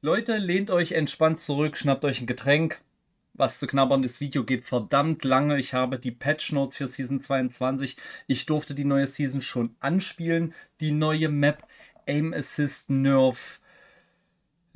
Leute, lehnt euch entspannt zurück, schnappt euch ein Getränk. Was zu knabbern, das Video geht verdammt lange. Ich habe die Patch Notes für Season 22. Ich durfte die neue Season schon anspielen. Die neue Map Aim Assist Nerf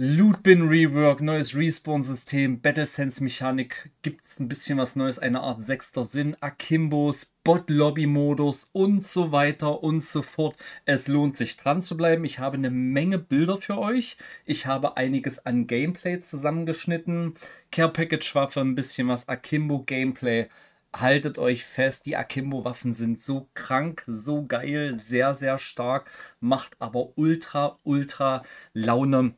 Lootbin Rework, neues Respawn-System, Battle-Sense-Mechanik, gibt es ein bisschen was Neues, eine Art sechster Sinn, Akimbos, Bot-Lobby-Modus und so weiter und so fort. Es lohnt sich dran zu bleiben. Ich habe eine Menge Bilder für euch. Ich habe einiges an Gameplay zusammengeschnitten. Care-Package-Waffe, ein bisschen was Akimbo-Gameplay. Haltet euch fest, die Akimbo-Waffen sind so krank, so geil, sehr, sehr stark, macht aber ultra, ultra Laune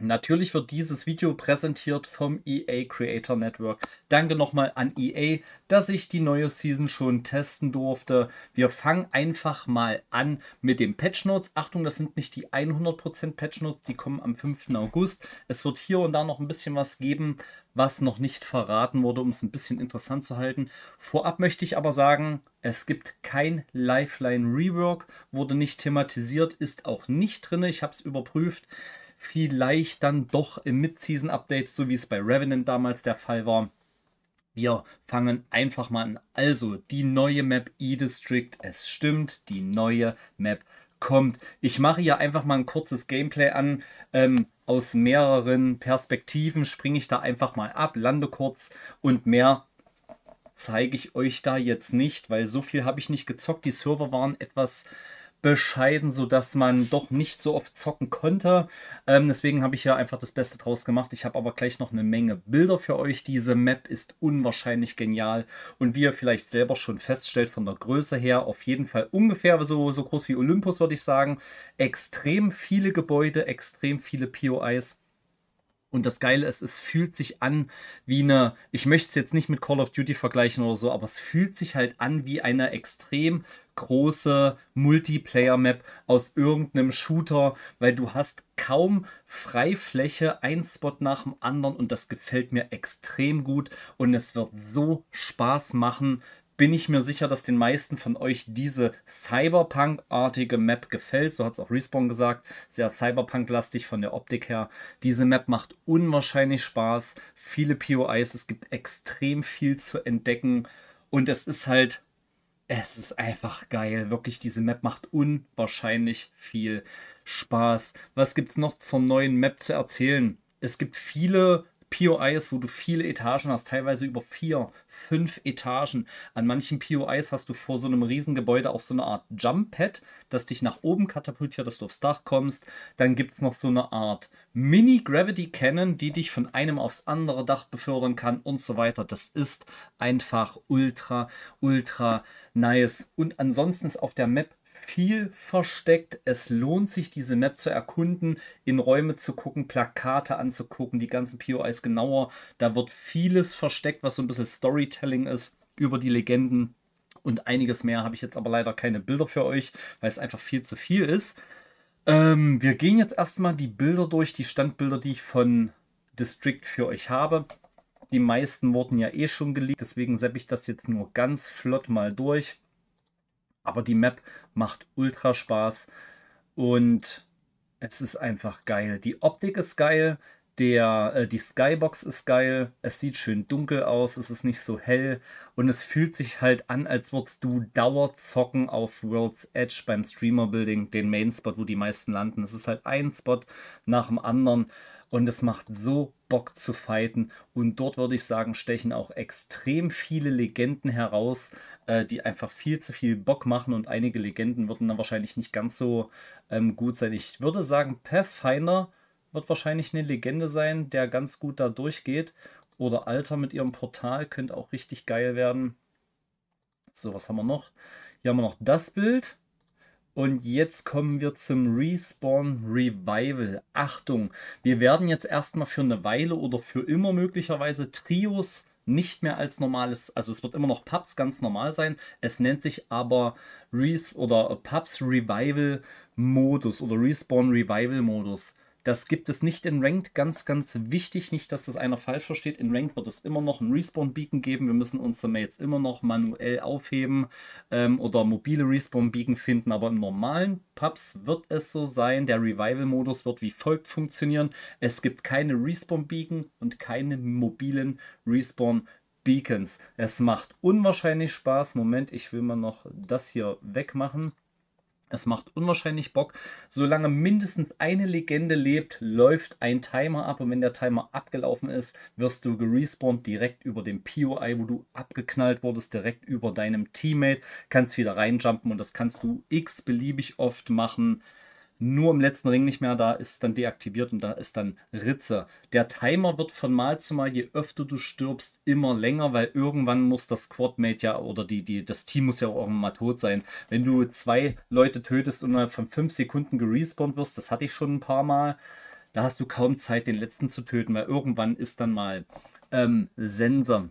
Natürlich wird dieses Video präsentiert vom EA Creator Network. Danke nochmal an EA, dass ich die neue Season schon testen durfte. Wir fangen einfach mal an mit den Patch Notes. Achtung, das sind nicht die 100% Patch Notes, die kommen am 5. August. Es wird hier und da noch ein bisschen was geben, was noch nicht verraten wurde, um es ein bisschen interessant zu halten. Vorab möchte ich aber sagen, es gibt kein Lifeline Rework, wurde nicht thematisiert, ist auch nicht drin. Ich habe es überprüft vielleicht dann doch im Mid-Season-Update, so wie es bei Revenant damals der Fall war. Wir fangen einfach mal an. Also, die neue Map E-District, es stimmt, die neue Map kommt. Ich mache hier einfach mal ein kurzes Gameplay an. Ähm, aus mehreren Perspektiven springe ich da einfach mal ab, lande kurz und mehr zeige ich euch da jetzt nicht, weil so viel habe ich nicht gezockt. Die Server waren etwas bescheiden, sodass man doch nicht so oft zocken konnte. Ähm, deswegen habe ich hier einfach das Beste draus gemacht. Ich habe aber gleich noch eine Menge Bilder für euch. Diese Map ist unwahrscheinlich genial und wie ihr vielleicht selber schon feststellt von der Größe her, auf jeden Fall ungefähr so, so groß wie Olympus, würde ich sagen. Extrem viele Gebäude, extrem viele POIs. Und das Geile ist, es fühlt sich an wie eine, ich möchte es jetzt nicht mit Call of Duty vergleichen oder so, aber es fühlt sich halt an wie eine extrem große Multiplayer-Map aus irgendeinem Shooter, weil du hast kaum Freifläche, ein Spot nach dem anderen und das gefällt mir extrem gut und es wird so Spaß machen, bin ich mir sicher, dass den meisten von euch diese Cyberpunk-artige Map gefällt. So hat es auch Respawn gesagt. Sehr Cyberpunk-lastig von der Optik her. Diese Map macht unwahrscheinlich Spaß. Viele POIs. Es gibt extrem viel zu entdecken. Und es ist halt es ist einfach geil. Wirklich, diese Map macht unwahrscheinlich viel Spaß. Was gibt es noch zur neuen Map zu erzählen? Es gibt viele POIs, wo du viele Etagen hast, teilweise über vier, fünf Etagen. An manchen POIs hast du vor so einem Riesengebäude auch so eine Art Jump-Pad, das dich nach oben katapultiert, dass du aufs Dach kommst. Dann gibt es noch so eine Art Mini-Gravity-Cannon, die dich von einem aufs andere Dach befördern kann und so weiter. Das ist einfach ultra, ultra nice. Und ansonsten ist auf der Map viel versteckt. Es lohnt sich, diese Map zu erkunden, in Räume zu gucken, Plakate anzugucken, die ganzen POIs genauer. Da wird vieles versteckt, was so ein bisschen Storytelling ist über die Legenden und einiges mehr. Habe ich jetzt aber leider keine Bilder für euch, weil es einfach viel zu viel ist. Ähm, wir gehen jetzt erstmal die Bilder durch, die Standbilder, die ich von District für euch habe. Die meisten wurden ja eh schon gelegt, deswegen seppe ich das jetzt nur ganz flott mal durch. Aber die Map macht ultra Spaß und es ist einfach geil. Die Optik ist geil, der, äh, die Skybox ist geil, es sieht schön dunkel aus, es ist nicht so hell und es fühlt sich halt an, als würdest du Dauerzocken auf World's Edge beim Streamer Building, den Main Spot, wo die meisten landen. Es ist halt ein Spot nach dem anderen und es macht so Bock zu fighten. Und dort würde ich sagen, stechen auch extrem viele Legenden heraus, äh, die einfach viel zu viel Bock machen und einige Legenden würden dann wahrscheinlich nicht ganz so ähm, gut sein. Ich würde sagen, Pathfinder wird wahrscheinlich eine Legende sein, der ganz gut da durchgeht. Oder Alter mit ihrem Portal könnte auch richtig geil werden. So, was haben wir noch? Hier haben wir noch das Bild. Und jetzt kommen wir zum Respawn Revival. Achtung, wir werden jetzt erstmal für eine Weile oder für immer möglicherweise Trios nicht mehr als normales, also es wird immer noch Pubs ganz normal sein. Es nennt sich aber Res oder Pubs Revival Modus oder Respawn Revival Modus. Das gibt es nicht in Ranked, ganz, ganz wichtig, nicht, dass das einer falsch versteht. In Ranked wird es immer noch einen Respawn-Beacon geben. Wir müssen unsere Mates immer noch manuell aufheben ähm, oder mobile Respawn-Beacon finden. Aber im normalen Pubs wird es so sein. Der Revival-Modus wird wie folgt funktionieren. Es gibt keine Respawn-Beacon und keine mobilen respawn Beacons. Es macht unwahrscheinlich Spaß. Moment, ich will mal noch das hier wegmachen. Es macht unwahrscheinlich Bock. Solange mindestens eine Legende lebt, läuft ein Timer ab. Und wenn der Timer abgelaufen ist, wirst du gerespawnt direkt über dem POI, wo du abgeknallt wurdest, direkt über deinem Teammate. Kannst wieder reinjumpen und das kannst du x-beliebig oft machen nur im letzten Ring nicht mehr, da ist es dann deaktiviert und da ist dann Ritze. Der Timer wird von Mal zu Mal, je öfter du stirbst, immer länger, weil irgendwann muss das Squadmate ja oder die, die, das Team muss ja auch mal tot sein. Wenn du zwei Leute tötest und innerhalb von fünf Sekunden gerespawnt wirst, das hatte ich schon ein paar Mal, da hast du kaum Zeit, den letzten zu töten, weil irgendwann ist dann mal ähm, Sensor.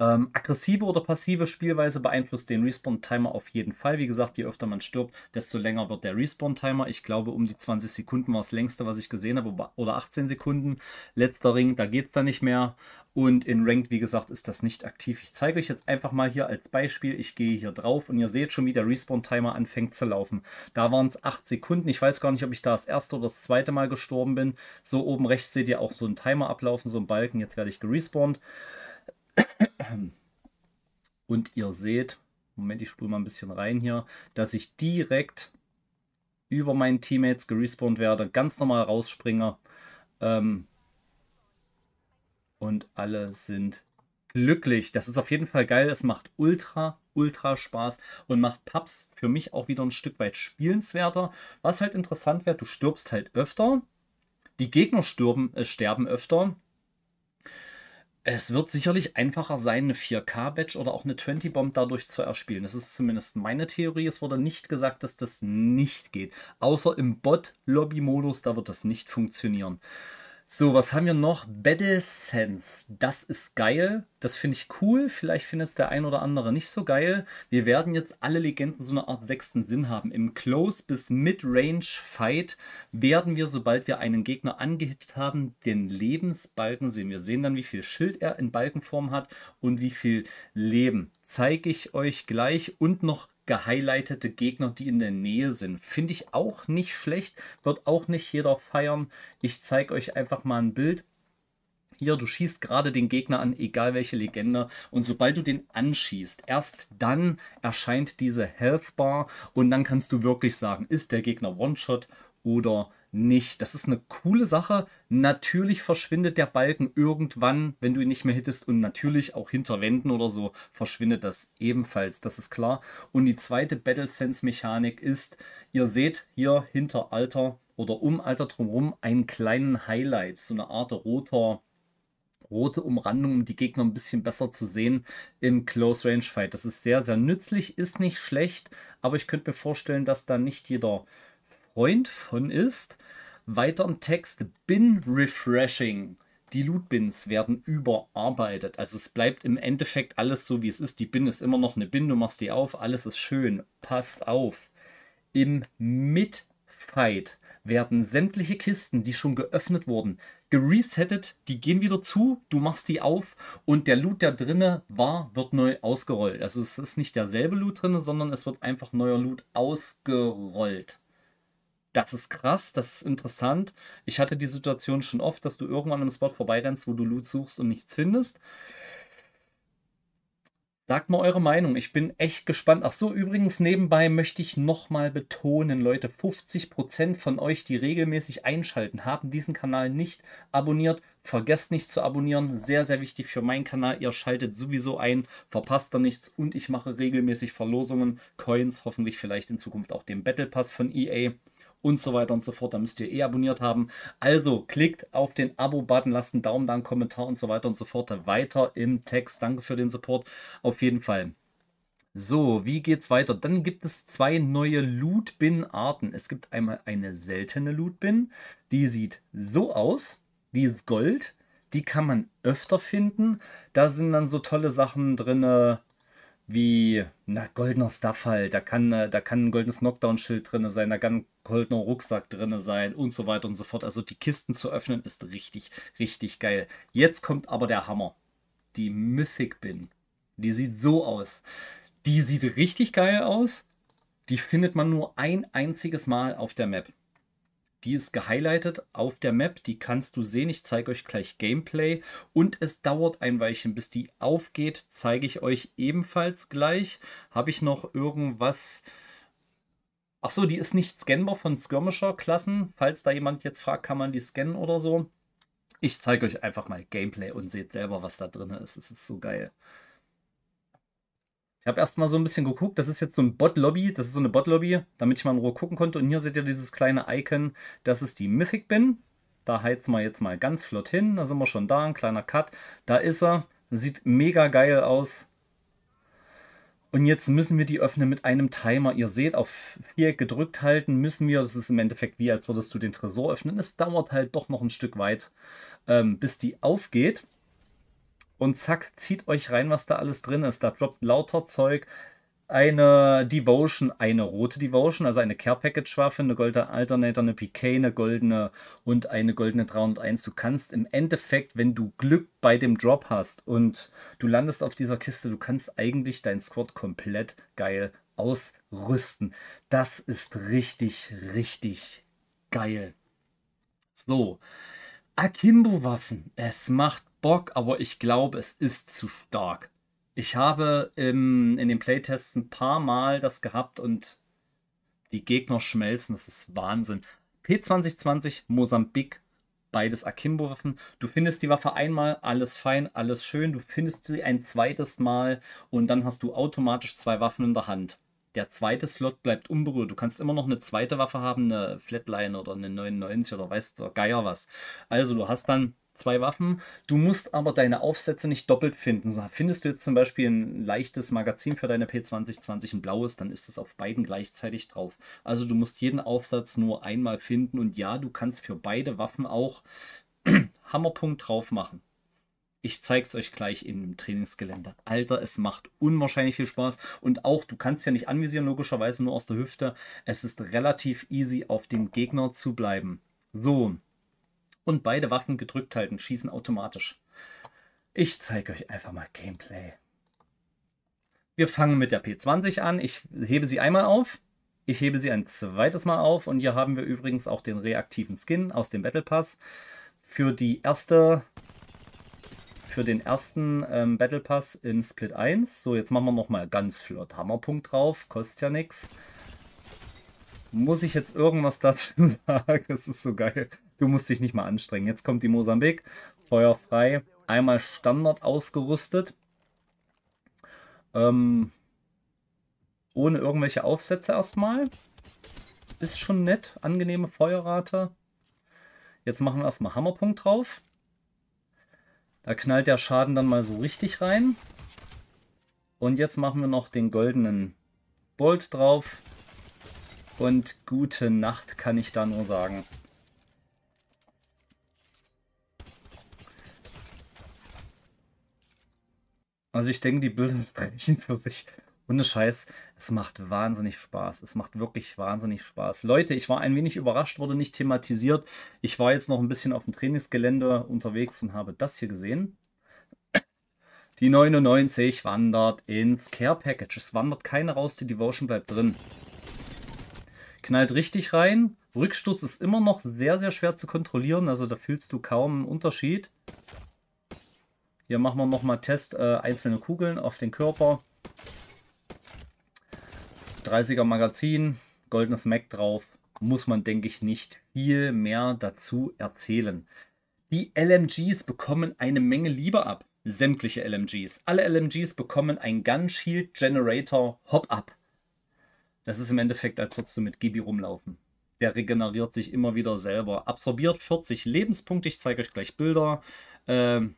Ähm, aggressive oder passive Spielweise beeinflusst den Respawn-Timer auf jeden Fall. Wie gesagt, je öfter man stirbt, desto länger wird der Respawn-Timer. Ich glaube, um die 20 Sekunden war das längste, was ich gesehen habe, oder 18 Sekunden. Letzter Ring, da geht es dann nicht mehr. Und in Ranked, wie gesagt, ist das nicht aktiv. Ich zeige euch jetzt einfach mal hier als Beispiel. Ich gehe hier drauf und ihr seht schon, wie der Respawn-Timer anfängt zu laufen. Da waren es 8 Sekunden. Ich weiß gar nicht, ob ich da das erste oder das zweite Mal gestorben bin. So oben rechts seht ihr auch so einen Timer ablaufen, so einen Balken. Jetzt werde ich gerespawnt. Und ihr seht, Moment, ich spule mal ein bisschen rein hier, dass ich direkt über meinen Teammates gerespawnt werde, ganz normal rausspringe. Ähm, und alle sind glücklich. Das ist auf jeden Fall geil. Es macht ultra, ultra Spaß und macht Pubs für mich auch wieder ein Stück weit spielenswerter. Was halt interessant wäre, du stirbst halt öfter. Die Gegner stürben, äh, sterben öfter. Es wird sicherlich einfacher sein, eine 4K-Batch oder auch eine 20-Bomb dadurch zu erspielen. Das ist zumindest meine Theorie. Es wurde nicht gesagt, dass das nicht geht. Außer im Bot-Lobby-Modus, da wird das nicht funktionieren. So, was haben wir noch? Battle Sense. Das ist geil. Das finde ich cool. Vielleicht findet es der ein oder andere nicht so geil. Wir werden jetzt alle Legenden so eine Art sechsten Sinn haben. Im Close- bis Mid-Range-Fight werden wir, sobald wir einen Gegner angehittet haben, den Lebensbalken sehen. Wir sehen dann, wie viel Schild er in Balkenform hat und wie viel Leben zeige ich euch gleich und noch gehighlightete Gegner, die in der Nähe sind. Finde ich auch nicht schlecht, wird auch nicht jeder feiern. Ich zeige euch einfach mal ein Bild. Hier, du schießt gerade den Gegner an, egal welche Legende. Und sobald du den anschießt, erst dann erscheint diese Health Bar und dann kannst du wirklich sagen, ist der Gegner One-Shot oder nicht. Das ist eine coole Sache. Natürlich verschwindet der Balken irgendwann, wenn du ihn nicht mehr hittest. Und natürlich auch hinter Wänden oder so verschwindet das ebenfalls. Das ist klar. Und die zweite Battle Sense Mechanik ist, ihr seht hier hinter Alter oder um Alter drumherum einen kleinen Highlight. So eine Art roter rote Umrandung, um die Gegner ein bisschen besser zu sehen im Close Range Fight. Das ist sehr, sehr nützlich, ist nicht schlecht, aber ich könnte mir vorstellen, dass da nicht jeder Freund von ist. Weiter im Text Bin Refreshing. Die Loot-Bins werden überarbeitet. Also es bleibt im Endeffekt alles so, wie es ist. Die Bin ist immer noch eine Bin, du machst die auf, alles ist schön. Passt auf. Im Mid-Fight werden sämtliche Kisten, die schon geöffnet wurden, geresettet, die gehen wieder zu, du machst die auf und der Loot, der drinne war, wird neu ausgerollt. Also es ist nicht derselbe Loot drinne, sondern es wird einfach neuer Loot ausgerollt das ist krass, das ist interessant. Ich hatte die Situation schon oft, dass du irgendwann im Spot vorbeirennst, wo du Loot suchst und nichts findest. Sagt mal eure Meinung. Ich bin echt gespannt. Ach so, übrigens nebenbei möchte ich nochmal betonen, Leute, 50% von euch, die regelmäßig einschalten, haben diesen Kanal nicht abonniert. Vergesst nicht zu abonnieren. Sehr, sehr wichtig für meinen Kanal. Ihr schaltet sowieso ein, verpasst da nichts und ich mache regelmäßig Verlosungen, Coins, hoffentlich vielleicht in Zukunft auch den Battle Pass von EA und so weiter und so fort. Da müsst ihr eh abonniert haben. Also klickt auf den Abo-Button, lasst einen Daumen da, einen Kommentar und so weiter und so fort. Weiter im Text. Danke für den Support. Auf jeden Fall. So, wie geht's weiter? Dann gibt es zwei neue Loot-Bin-Arten. Es gibt einmal eine seltene Loot-Bin. Die sieht so aus. Die ist Gold. Die kann man öfter finden. Da sind dann so tolle Sachen drin wie, na, goldener Stuff halt, da kann, äh, da kann ein goldenes Knockdown-Schild drin sein, da kann ein goldener Rucksack drin sein und so weiter und so fort. Also die Kisten zu öffnen ist richtig, richtig geil. Jetzt kommt aber der Hammer. Die Mythic Bin. Die sieht so aus. Die sieht richtig geil aus. Die findet man nur ein einziges Mal auf der Map. Die ist gehighlightet auf der Map, die kannst du sehen. Ich zeige euch gleich Gameplay und es dauert ein Weilchen, bis die aufgeht. Zeige ich euch ebenfalls gleich. Habe ich noch irgendwas? Achso, die ist nicht scannbar von Skirmisher-Klassen. Falls da jemand jetzt fragt, kann man die scannen oder so. Ich zeige euch einfach mal Gameplay und seht selber, was da drin ist. Es ist so geil. Ich habe erstmal so ein bisschen geguckt, das ist jetzt so ein Bot-Lobby, das ist so eine Bot-Lobby, damit ich mal in Ruhe gucken konnte. Und hier seht ihr dieses kleine Icon, das ist die Mythic Bin. Da heizen wir jetzt mal ganz flott hin, da sind wir schon da, ein kleiner Cut. Da ist er, sieht mega geil aus. Und jetzt müssen wir die öffnen mit einem Timer. Ihr seht, auf Viereck gedrückt halten müssen wir. Das ist im Endeffekt wie, als würdest du den Tresor öffnen. Es dauert halt doch noch ein Stück weit, ähm, bis die aufgeht und zack, zieht euch rein, was da alles drin ist. Da droppt lauter Zeug. Eine Devotion, eine rote Devotion, also eine Care Package Waffe, eine goldene Alternator, eine PK, eine goldene und eine goldene 301. Du kannst im Endeffekt, wenn du Glück bei dem Drop hast und du landest auf dieser Kiste, du kannst eigentlich dein Squad komplett geil ausrüsten. Das ist richtig, richtig geil. So, Akimbo-Waffen. Es macht Bock, aber ich glaube, es ist zu stark. Ich habe im, ähm, in den Playtests ein paar Mal das gehabt und die Gegner schmelzen. Das ist Wahnsinn. P2020, Mosambik, beides Akimbo-Waffen. Du findest die Waffe einmal, alles fein, alles schön. Du findest sie ein zweites Mal und dann hast du automatisch zwei Waffen in der Hand. Der zweite Slot bleibt unberührt. Du kannst immer noch eine zweite Waffe haben, eine Flatline oder eine 99 oder weißt du, Geier was. Also du hast dann zwei Waffen. Du musst aber deine Aufsätze nicht doppelt finden. Findest du jetzt zum Beispiel ein leichtes Magazin für deine P2020, ein blaues, dann ist es auf beiden gleichzeitig drauf. Also du musst jeden Aufsatz nur einmal finden und ja, du kannst für beide Waffen auch Hammerpunkt drauf machen. Ich zeig's euch gleich im Trainingsgelände. Alter, es macht unwahrscheinlich viel Spaß. Und auch, du kannst ja nicht anvisieren, logischerweise nur aus der Hüfte. Es ist relativ easy, auf dem Gegner zu bleiben. So, und beide Waffen gedrückt halten, schießen automatisch. Ich zeige euch einfach mal Gameplay. Wir fangen mit der P20 an. Ich hebe sie einmal auf. Ich hebe sie ein zweites Mal auf. Und hier haben wir übrigens auch den reaktiven Skin aus dem Battle Pass. Für die erste für den ersten ähm, Battle Pass im Split 1. So, jetzt machen wir nochmal ganz flott Hammerpunkt drauf. Kostet ja nichts. Muss ich jetzt irgendwas dazu sagen? Das ist so geil. Du musst dich nicht mal anstrengen. Jetzt kommt die Mosambik. Feuerfrei. Einmal Standard ausgerüstet. Ähm, ohne irgendwelche Aufsätze erstmal. Ist schon nett. Angenehme Feuerrate. Jetzt machen wir erstmal Hammerpunkt drauf. Da knallt der Schaden dann mal so richtig rein. Und jetzt machen wir noch den goldenen Bolt drauf. Und gute Nacht kann ich da nur sagen. Also ich denke, die Bilder sprechen für sich. Ohne Scheiß, es macht wahnsinnig Spaß. Es macht wirklich wahnsinnig Spaß. Leute, ich war ein wenig überrascht, wurde nicht thematisiert. Ich war jetzt noch ein bisschen auf dem Trainingsgelände unterwegs und habe das hier gesehen. Die 99 wandert ins Care Package. Es wandert keine raus, die Devotion bleibt drin. Knallt richtig rein. Rückstoß ist immer noch sehr, sehr schwer zu kontrollieren. Also da fühlst du kaum einen Unterschied. Hier machen wir nochmal Test, äh, einzelne Kugeln auf den Körper. 30er Magazin, goldenes Mac drauf. Muss man, denke ich, nicht viel mehr dazu erzählen. Die LMGs bekommen eine Menge Liebe ab. Sämtliche LMGs. Alle LMGs bekommen ein Gun Shield Generator Hop-Up. Das ist im Endeffekt, als würdest du mit Gibi rumlaufen. Der regeneriert sich immer wieder selber. Absorbiert 40 Lebenspunkte. Ich zeige euch gleich Bilder. Ähm,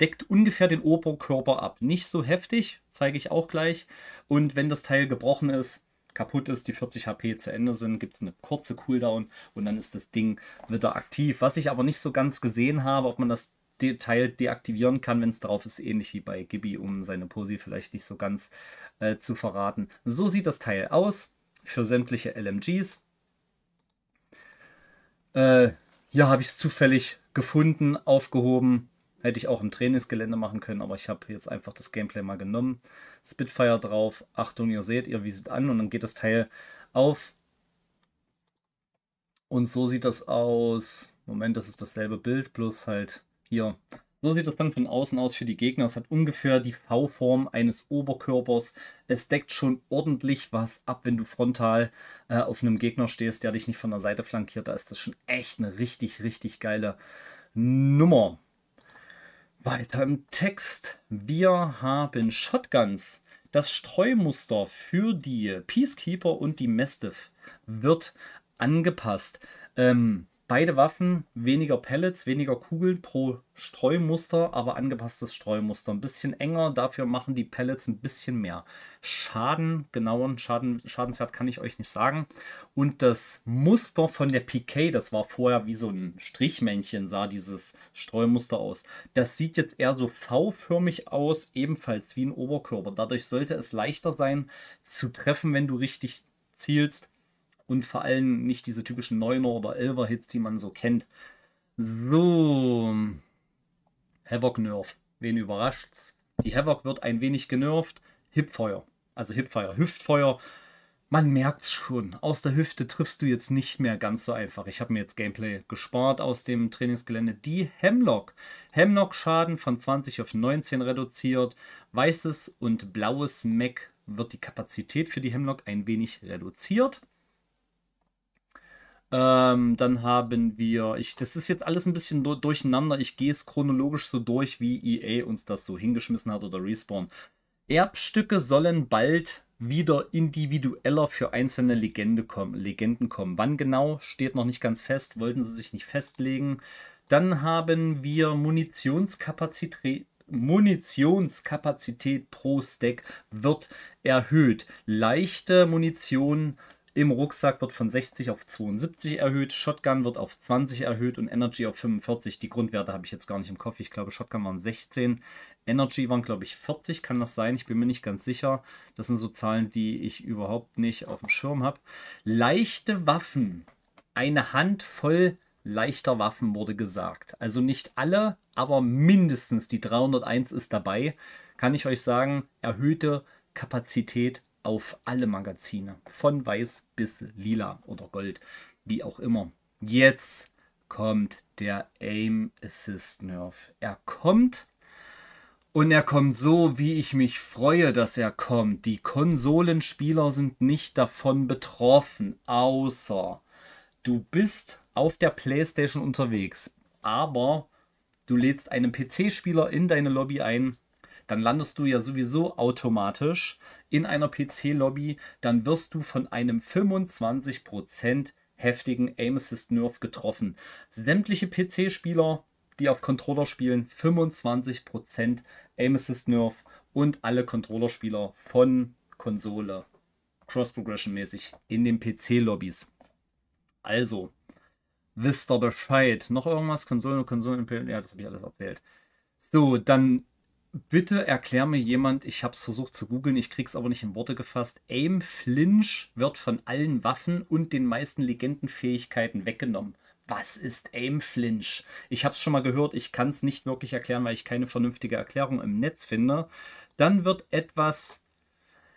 deckt ungefähr den Oberkörper ab. Nicht so heftig, zeige ich auch gleich. Und wenn das Teil gebrochen ist, kaputt ist, die 40 HP zu Ende sind, gibt es eine kurze Cooldown und dann ist das Ding wieder aktiv. Was ich aber nicht so ganz gesehen habe, ob man das Teil deaktivieren kann, wenn es drauf ist, ähnlich wie bei Gibby, um seine Posi vielleicht nicht so ganz äh, zu verraten. So sieht das Teil aus für sämtliche LMGs. Äh, hier habe ich es zufällig gefunden, aufgehoben Hätte ich auch im Trainingsgelände machen können, aber ich habe jetzt einfach das Gameplay mal genommen. Spitfire drauf. Achtung, ihr seht, ihr wieset an und dann geht das Teil auf. Und so sieht das aus. Moment, das ist dasselbe Bild, bloß halt hier. So sieht das dann von außen aus für die Gegner. Es hat ungefähr die V-Form eines Oberkörpers. Es deckt schon ordentlich was ab, wenn du frontal äh, auf einem Gegner stehst, der dich nicht von der Seite flankiert. Da ist das schon echt eine richtig, richtig geile Nummer. Weiter im Text. Wir haben Shotguns. Das Streumuster für die Peacekeeper und die Mastiff wird angepasst. Ähm, Beide Waffen weniger Pellets, weniger Kugeln pro Streumuster, aber angepasstes Streumuster. Ein bisschen enger, dafür machen die Pellets ein bisschen mehr Schaden. Genauen Schaden, Schadenswert kann ich euch nicht sagen. Und das Muster von der PK, das war vorher wie so ein Strichmännchen, sah dieses Streumuster aus. Das sieht jetzt eher so V-förmig aus, ebenfalls wie ein Oberkörper. Dadurch sollte es leichter sein zu treffen, wenn du richtig zielst und vor allem nicht diese typischen 9er oder 11er Hits, die man so kennt. So, Havoc Nerf. Wen überrascht's? Die Havoc wird ein wenig genervt. Hipfeuer. Also Hipfeuer, Hüftfeuer. Man merkt's schon. Aus der Hüfte triffst du jetzt nicht mehr ganz so einfach. Ich habe mir jetzt Gameplay gespart aus dem Trainingsgelände. Die Hemlock. Hemlock-Schaden von 20 auf 19 reduziert. Weißes und blaues Mech wird die Kapazität für die Hemlock ein wenig reduziert. Ähm, dann haben wir, ich, das ist jetzt alles ein bisschen du durcheinander. Ich gehe es chronologisch so durch, wie EA uns das so hingeschmissen hat oder Respawn. Erbstücke sollen bald wieder individueller für einzelne Legende kommen, Legenden kommen. Wann genau, steht noch nicht ganz fest, wollten sie sich nicht festlegen. Dann haben wir Munitionskapazität. Munitionskapazität pro Stack wird erhöht. Leichte Munition im Rucksack wird von 60 auf 72 erhöht, Shotgun wird auf 20 erhöht und Energy auf 45. Die Grundwerte habe ich jetzt gar nicht im Kopf. Ich glaube, Shotgun waren 16, Energy waren, glaube ich, 40. Kann das sein? Ich bin mir nicht ganz sicher. Das sind so Zahlen, die ich überhaupt nicht auf dem Schirm habe. Leichte Waffen. Eine Handvoll leichter Waffen wurde gesagt. Also nicht alle, aber mindestens die 301 ist dabei. Kann ich euch sagen, erhöhte Kapazität auf alle Magazine, von weiß bis lila oder gold, wie auch immer. Jetzt kommt der Aim Assist Nerf. Er kommt und er kommt so, wie ich mich freue, dass er kommt. Die Konsolenspieler sind nicht davon betroffen, außer du bist auf der PlayStation unterwegs, aber du lädst einen PC-Spieler in deine Lobby ein, dann landest du ja sowieso automatisch in einer PC-Lobby, dann wirst du von einem 25% heftigen Aim Assist Nerf getroffen. Sämtliche PC-Spieler, die auf Controller spielen, 25% Aim Assist Nerf und alle Controller-Spieler von Konsole Cross-Progression mäßig in den PC-Lobbys. Also, wisst ihr Bescheid. Noch irgendwas? Konsolen, Konsolen, ja, das habe ich alles erzählt. So, dann bitte erklär mir jemand, ich habe es versucht zu googeln, ich krieg's aber nicht in Worte gefasst. Aim Flinch wird von allen Waffen und den meisten Legendenfähigkeiten weggenommen. Was ist Aim Flinch? Ich habe es schon mal gehört, ich kann es nicht wirklich erklären, weil ich keine vernünftige Erklärung im Netz finde. Dann wird etwas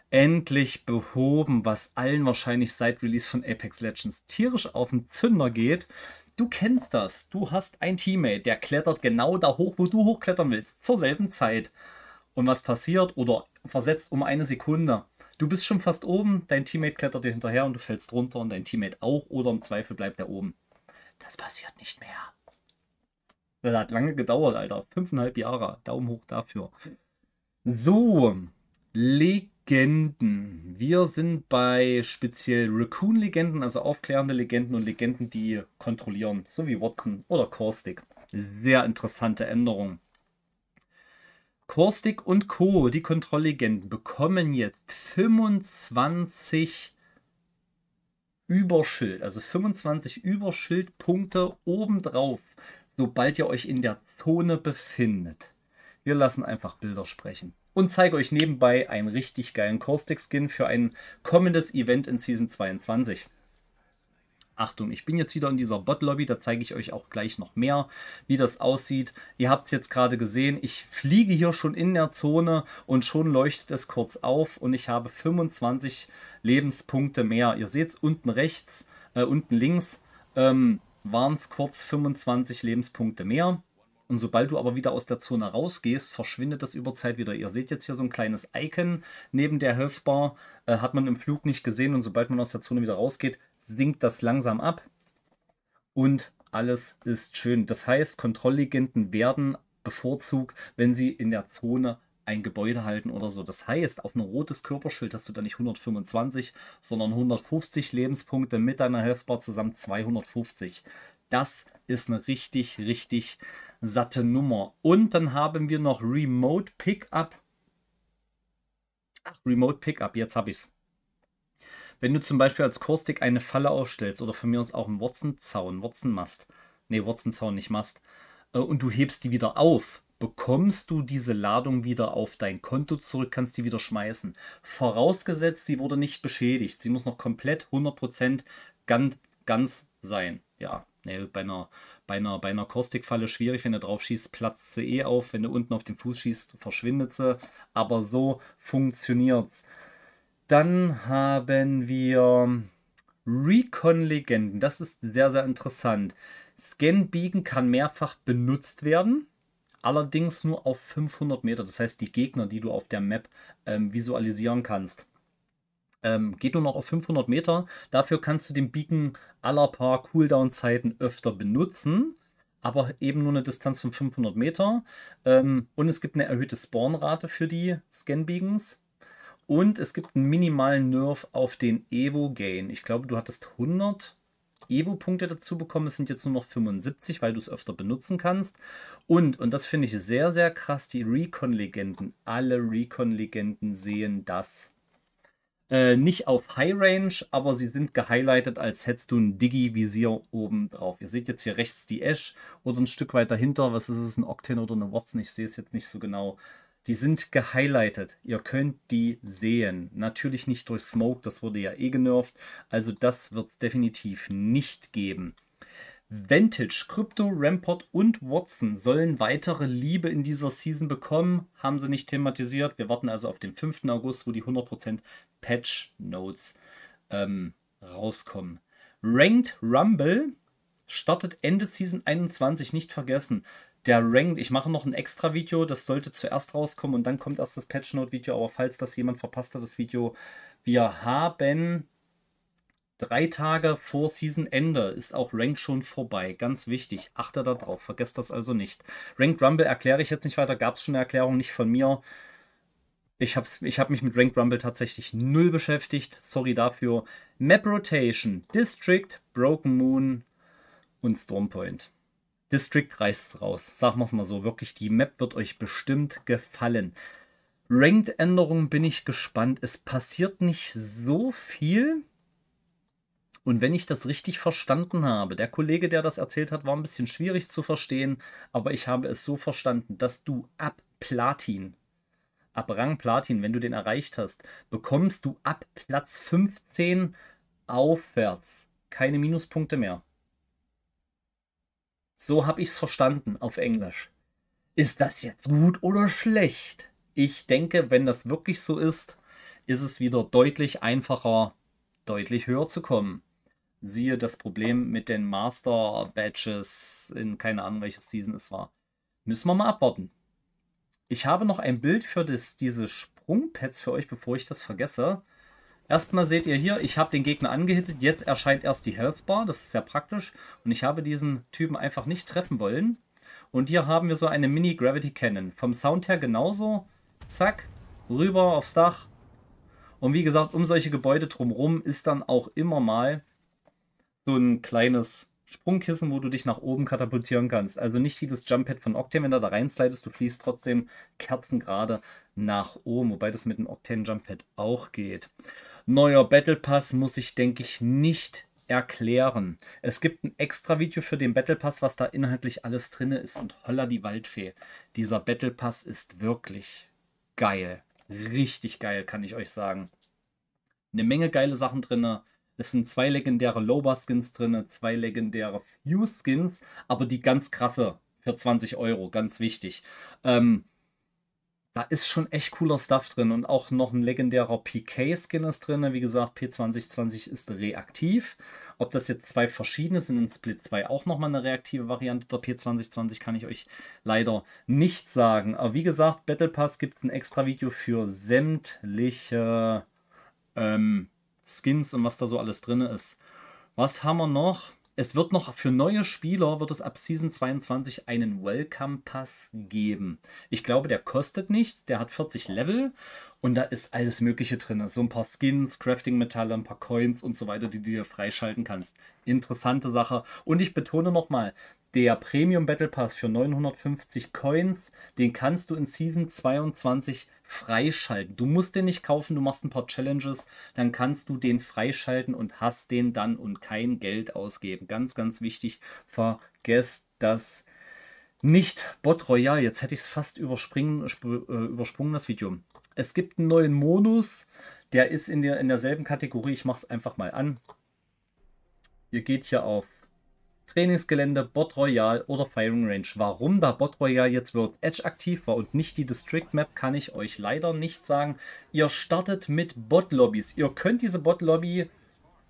endlich behoben, was allen wahrscheinlich seit Release von Apex Legends tierisch auf den Zünder geht. Du kennst das. Du hast ein Teammate, der klettert genau da hoch, wo du hochklettern willst, zur selben Zeit. Und was passiert? Oder versetzt um eine Sekunde. Du bist schon fast oben, dein Teammate klettert dir hinterher und du fällst runter und dein Teammate auch oder im Zweifel bleibt er oben. Das passiert nicht mehr. Das hat lange gedauert, Alter. Fünfeinhalb Jahre. Daumen hoch dafür. So. Leg Legenden. Wir sind bei speziell Raccoon-Legenden, also aufklärende Legenden und Legenden, die kontrollieren, so wie Watson oder Caustic. Sehr interessante Änderung. Caustic und Co., die Kontrolllegenden, bekommen jetzt 25 Überschild, also 25 Überschildpunkte obendrauf, sobald ihr euch in der Zone befindet. Wir lassen einfach Bilder sprechen und zeige euch nebenbei einen richtig geilen Caustic-Skin für ein kommendes Event in Season 22. Achtung, ich bin jetzt wieder in dieser Bot-Lobby, da zeige ich euch auch gleich noch mehr, wie das aussieht. Ihr habt es jetzt gerade gesehen, ich fliege hier schon in der Zone und schon leuchtet es kurz auf und ich habe 25 Lebenspunkte mehr. Ihr seht es unten rechts, äh, unten links ähm, waren es kurz 25 Lebenspunkte mehr. Und sobald du aber wieder aus der Zone rausgehst, verschwindet das über Zeit wieder. Ihr seht jetzt hier so ein kleines Icon neben der Healthbar. Äh, hat man im Flug nicht gesehen. Und sobald man aus der Zone wieder rausgeht, sinkt das langsam ab. Und alles ist schön. Das heißt, Kontrolllegenden werden bevorzugt, wenn sie in der Zone ein Gebäude halten oder so. Das heißt, auf ein rotes Körperschild hast du dann nicht 125, sondern 150 Lebenspunkte mit deiner Healthbar zusammen 250. Das ist eine richtig, richtig satte Nummer. Und dann haben wir noch Remote Pickup. Ach, Remote Pickup, jetzt habe ich es. Wenn du zum Beispiel als core eine Falle aufstellst oder von mir aus auch einen Watson-Zaun, Watson-Mast, nee, Watson-Zaun, nicht Mast, äh, und du hebst die wieder auf, bekommst du diese Ladung wieder auf dein Konto zurück, kannst die wieder schmeißen. Vorausgesetzt, sie wurde nicht beschädigt. Sie muss noch komplett 100% ganz, ganz sein. Ja, Ne, bei einer, bei einer, bei einer Kostikfalle schwierig, wenn du drauf schießt, platzt sie eh auf. Wenn du unten auf den Fuß schießt, verschwindet sie. Aber so funktioniert's. Dann haben wir Recon-Legenden. Das ist sehr, sehr interessant. scan biegen kann mehrfach benutzt werden. Allerdings nur auf 500 Meter. Das heißt, die Gegner, die du auf der Map ähm, visualisieren kannst. Ähm, geht nur noch auf 500 Meter. Dafür kannst du den Beacon aller paar Cooldown-Zeiten öfter benutzen, aber eben nur eine Distanz von 500 Meter. Ähm, und es gibt eine erhöhte Spawnrate für die Scan-Beacons. Und es gibt einen minimalen Nerf auf den Evo-Gain. Ich glaube, du hattest 100 Evo-Punkte dazu bekommen. Es sind jetzt nur noch 75, weil du es öfter benutzen kannst. Und, und das finde ich sehr, sehr krass, die Recon-Legenden. Alle Recon-Legenden sehen das. Äh, nicht auf High Range, aber sie sind gehighlightet, als hättest du ein Digi-Visier oben drauf. Ihr seht jetzt hier rechts die Ash oder ein Stück weit dahinter. was ist es, ein Octane oder eine Watson, ich sehe es jetzt nicht so genau. Die sind gehighlightet. Ihr könnt die sehen. Natürlich nicht durch Smoke, das wurde ja eh genervt. Also das wird es definitiv nicht geben. Vantage, Crypto, Rampart und Watson sollen weitere Liebe in dieser Season bekommen. Haben sie nicht thematisiert. Wir warten also auf den 5. August, wo die 100% Patch Notes ähm, rauskommen. Ranked Rumble startet Ende Season 21, nicht vergessen. Der Ranked, ich mache noch ein extra Video, das sollte zuerst rauskommen und dann kommt erst das Patch Note Video. Aber falls das jemand verpasst hat, das Video, wir haben Drei Tage vor Seasonende ist auch Rank schon vorbei. Ganz wichtig. Achte da drauf. Vergesst das also nicht. Rank Rumble erkläre ich jetzt nicht weiter. Gab es schon eine Erklärung, nicht von mir. Ich habe ich hab mich mit Rank Rumble tatsächlich null beschäftigt. Sorry dafür. Map Rotation, District, Broken Moon und Stormpoint. District reißt's raus. Sagen wir es mal so. Wirklich, die Map wird euch bestimmt gefallen. Ranked-Änderungen bin ich gespannt. Es passiert nicht so viel. Und wenn ich das richtig verstanden habe, der Kollege, der das erzählt hat, war ein bisschen schwierig zu verstehen, aber ich habe es so verstanden, dass du ab Platin, ab Rang Platin, wenn du den erreicht hast, bekommst du ab Platz 15 aufwärts keine Minuspunkte mehr. So habe ich es verstanden auf Englisch. Ist das jetzt gut oder schlecht? Ich denke, wenn das wirklich so ist, ist es wieder deutlich einfacher, deutlich höher zu kommen. Siehe das Problem mit den Master Badges in keine Ahnung welches Season es war. Müssen wir mal abwarten. Ich habe noch ein Bild für das, diese Sprungpads für euch, bevor ich das vergesse. Erstmal seht ihr hier, ich habe den Gegner angehittet, jetzt erscheint erst die Health Bar, das ist sehr praktisch. Und ich habe diesen Typen einfach nicht treffen wollen. Und hier haben wir so eine Mini-Gravity Cannon. Vom Sound her genauso. Zack, rüber aufs Dach. Und wie gesagt, um solche Gebäude drumherum ist dann auch immer mal so ein kleines Sprungkissen, wo du dich nach oben katapultieren kannst. Also nicht wie das Jump Pad von Octane, wenn du da reinslidest, du fließt trotzdem kerzengerade nach oben, wobei das mit dem Octane Jump Pad auch geht. Neuer Battle Pass muss ich, denke ich, nicht erklären. Es gibt ein extra Video für den Battle Pass, was da inhaltlich alles drin ist. Und holla die Waldfee. Dieser Battle Pass ist wirklich geil. Richtig geil, kann ich euch sagen. Eine Menge geile Sachen drin. Es sind zwei legendäre Loba-Skins drin, zwei legendäre Few-Skins, aber die ganz krasse für 20 Euro, ganz wichtig. Ähm, da ist schon echt cooler Stuff drin und auch noch ein legendärer PK-Skin ist drin. Wie gesagt, P2020 ist reaktiv. Ob das jetzt zwei verschiedene sind, in Split 2 auch nochmal eine reaktive Variante der P2020, kann ich euch leider nicht sagen. Aber wie gesagt, Battle Pass gibt es ein extra Video für sämtliche ähm, Skins und was da so alles drin ist. Was haben wir noch? Es wird noch für neue Spieler wird es ab Season 22 einen Welcome Pass geben. Ich glaube, der kostet nichts, der hat 40 Level und da ist alles Mögliche drin. So ein paar Skins, Crafting-Metalle, ein paar Coins und so weiter, die du dir freischalten kannst. Interessante Sache. Und ich betone nochmal, der Premium Battle Pass für 950 Coins, den kannst du in Season 22 freischalten. Du musst den nicht kaufen, du machst ein paar Challenges, dann kannst du den freischalten und hast den dann und kein Geld ausgeben. Ganz, ganz wichtig, vergesst das nicht. Bot Royal, jetzt hätte ich es fast überspringen, äh, übersprungen, das Video. Es gibt einen neuen Modus, der ist in, der, in derselben Kategorie. Ich mache es einfach mal an. Ihr geht hier auf Trainingsgelände, Bot Royal oder Firing Range. Warum da Bot Royal jetzt World Edge aktiv war und nicht die District Map, kann ich euch leider nicht sagen. Ihr startet mit Bot Lobbys. Ihr könnt diese Bot Lobby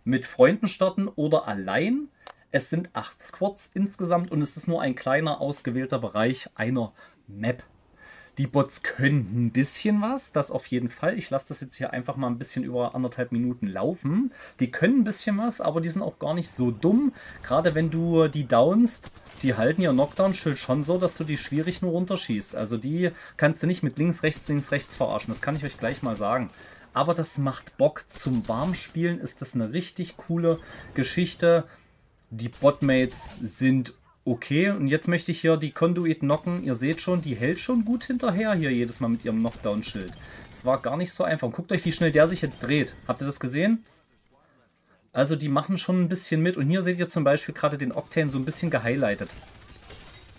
mit Freunden starten oder allein. Es sind acht Squads insgesamt und es ist nur ein kleiner ausgewählter Bereich einer Map. Die Bots können ein bisschen was, das auf jeden Fall. Ich lasse das jetzt hier einfach mal ein bisschen über anderthalb Minuten laufen. Die können ein bisschen was, aber die sind auch gar nicht so dumm. Gerade wenn du die downst, die halten ihr Knockdown-Schild schon so, dass du die schwierig nur runterschießt. Also die kannst du nicht mit links, rechts, links, rechts verarschen. Das kann ich euch gleich mal sagen aber das macht Bock. Zum Warmspielen ist das eine richtig coole Geschichte. Die Botmates sind Okay, und jetzt möchte ich hier die Conduit knocken. Ihr seht schon, die hält schon gut hinterher hier jedes Mal mit ihrem Knockdown-Schild. Es war gar nicht so einfach. guckt euch, wie schnell der sich jetzt dreht. Habt ihr das gesehen? Also die machen schon ein bisschen mit. Und hier seht ihr zum Beispiel gerade den Octane so ein bisschen gehighlightet.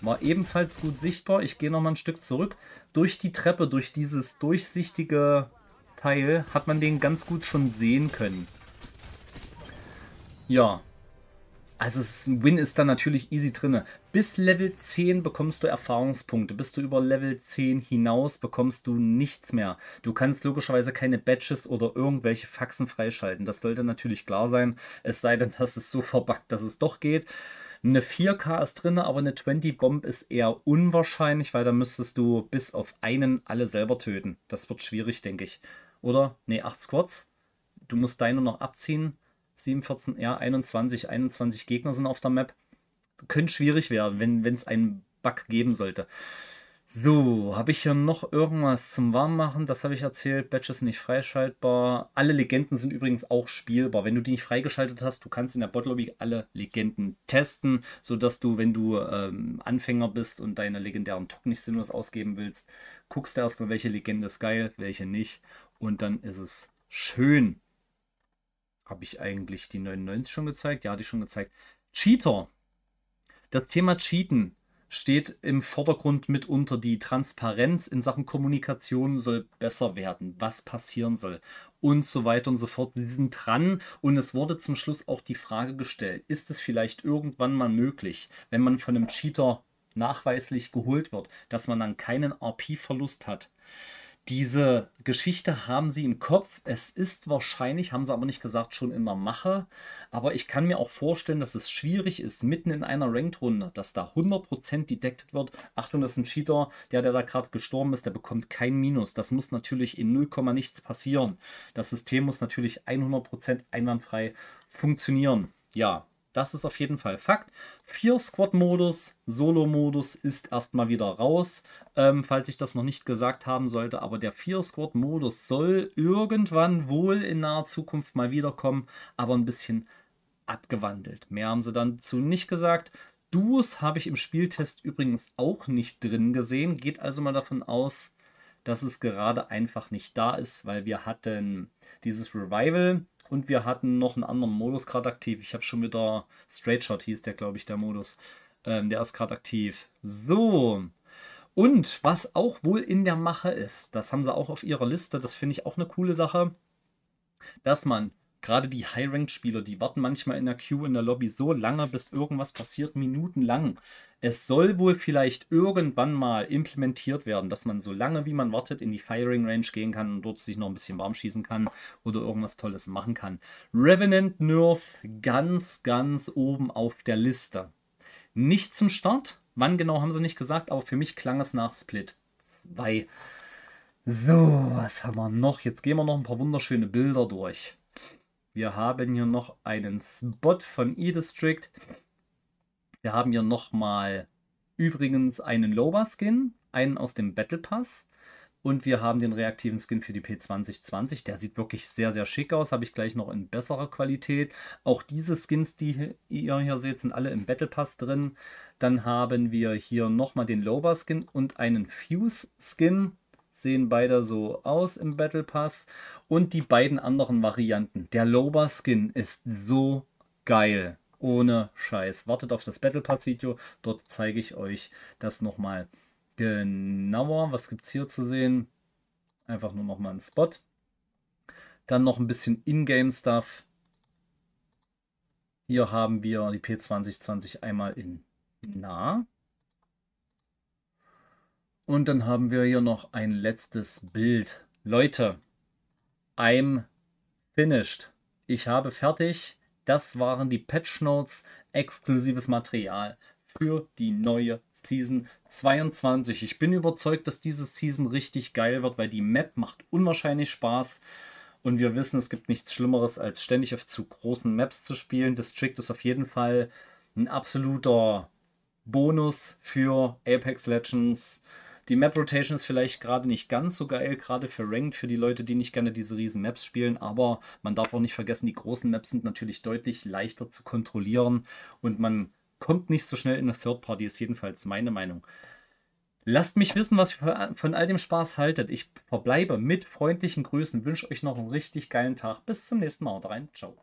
War ebenfalls gut sichtbar. Ich gehe nochmal ein Stück zurück. Durch die Treppe, durch dieses durchsichtige Teil, hat man den ganz gut schon sehen können. Ja, also ist, Win ist dann natürlich easy drinne. Bis Level 10 bekommst du Erfahrungspunkte. Bist du über Level 10 hinaus, bekommst du nichts mehr. Du kannst logischerweise keine Badges oder irgendwelche Faxen freischalten. Das sollte natürlich klar sein. Es sei denn, dass es so verbuggt, dass es doch geht. Eine 4K ist drin, aber eine 20 Bomb ist eher unwahrscheinlich, weil da müsstest du bis auf einen alle selber töten. Das wird schwierig, denke ich. Oder? Ne, 8 Squads. Du musst deine noch abziehen. 714R 21, 21 Gegner sind auf der Map. Könnte schwierig werden, wenn es einen Bug geben sollte. So, habe ich hier noch irgendwas zum Warmmachen? Das habe ich erzählt. Badges sind nicht freischaltbar. Alle Legenden sind übrigens auch spielbar. Wenn du die nicht freigeschaltet hast, du kannst in der Botlobby alle Legenden testen, sodass du, wenn du ähm, Anfänger bist und deine legendären Tok nicht sinnlos ausgeben willst, guckst du erstmal, welche Legende ist geil, welche nicht. Und dann ist es schön. Habe ich eigentlich die 99 schon gezeigt? Ja, die schon gezeigt. Cheater. Das Thema Cheaten steht im Vordergrund mitunter die Transparenz in Sachen Kommunikation soll besser werden, was passieren soll und so weiter und so fort. Sie sind dran und es wurde zum Schluss auch die Frage gestellt, ist es vielleicht irgendwann mal möglich, wenn man von einem Cheater nachweislich geholt wird, dass man dann keinen RP-Verlust hat? Diese Geschichte haben sie im Kopf. Es ist wahrscheinlich, haben sie aber nicht gesagt, schon in der Mache. Aber ich kann mir auch vorstellen, dass es schwierig ist, mitten in einer Ranked-Runde, dass da 100% detected wird. Achtung, das ist ein Cheater. Der, der da gerade gestorben ist, der bekommt kein Minus. Das muss natürlich in 0, nichts passieren. Das System muss natürlich 100% einwandfrei funktionieren. Ja, das ist auf jeden Fall Fakt. Vier Squad-Modus, Solo-Modus ist erstmal wieder raus, ähm, falls ich das noch nicht gesagt haben sollte. Aber der Vier Squad-Modus soll irgendwann wohl in naher Zukunft mal wiederkommen, aber ein bisschen abgewandelt. Mehr haben sie dann dazu nicht gesagt. Duos habe ich im Spieltest übrigens auch nicht drin gesehen. Geht also mal davon aus, dass es gerade einfach nicht da ist, weil wir hatten dieses Revival und wir hatten noch einen anderen Modus gerade aktiv. Ich habe schon wieder Straight Shot hieß der, glaube ich, der Modus. Ähm, der ist gerade aktiv. So. Und was auch wohl in der Mache ist, das haben sie auch auf ihrer Liste, das finde ich auch eine coole Sache, dass man gerade die High-Ranked-Spieler, die warten manchmal in der Queue in der Lobby so lange, bis irgendwas passiert, minutenlang. Es soll wohl vielleicht irgendwann mal implementiert werden, dass man so lange wie man wartet in die Firing Range gehen kann und dort sich noch ein bisschen warm schießen kann oder irgendwas Tolles machen kann. Revenant Nerf ganz, ganz oben auf der Liste. Nicht zum Start, wann genau haben sie nicht gesagt, aber für mich klang es nach Split 2. So, was haben wir noch? Jetzt gehen wir noch ein paar wunderschöne Bilder durch. Wir haben hier noch einen Spot von E-District. Wir haben hier nochmal übrigens einen Loba-Skin, einen aus dem Battle Pass. Und wir haben den reaktiven Skin für die P2020. Der sieht wirklich sehr, sehr schick aus. Habe ich gleich noch in besserer Qualität. Auch diese Skins, die ihr hier seht, sind alle im Battle Pass drin. Dann haben wir hier nochmal den Loba-Skin und einen Fuse-Skin sehen beide so aus im Battle Pass. Und die beiden anderen Varianten. Der Loba Skin ist so geil. Ohne Scheiß. Wartet auf das Battle Pass Video. Dort zeige ich euch das nochmal genauer. Was gibt es hier zu sehen? Einfach nur nochmal ein Spot. Dann noch ein bisschen Ingame-Stuff. Hier haben wir die P2020 einmal in nah und dann haben wir hier noch ein letztes Bild. Leute, I'm finished. Ich habe fertig. Das waren die Patch Notes, exklusives Material für die neue Season 22. Ich bin überzeugt, dass diese Season richtig geil wird, weil die Map macht unwahrscheinlich Spaß. Und wir wissen, es gibt nichts Schlimmeres, als ständig auf zu großen Maps zu spielen. District ist auf jeden Fall ein absoluter Bonus für Apex Legends. Die Map Rotation ist vielleicht gerade nicht ganz so geil, gerade für Ranked, für die Leute, die nicht gerne diese riesen Maps spielen. Aber man darf auch nicht vergessen, die großen Maps sind natürlich deutlich leichter zu kontrollieren und man kommt nicht so schnell in eine Third Party, ist jedenfalls meine Meinung. Lasst mich wissen, was ihr von all dem Spaß haltet. Ich verbleibe mit freundlichen Grüßen, wünsche euch noch einen richtig geilen Tag. Bis zum nächsten Mal. Haut rein. Ciao.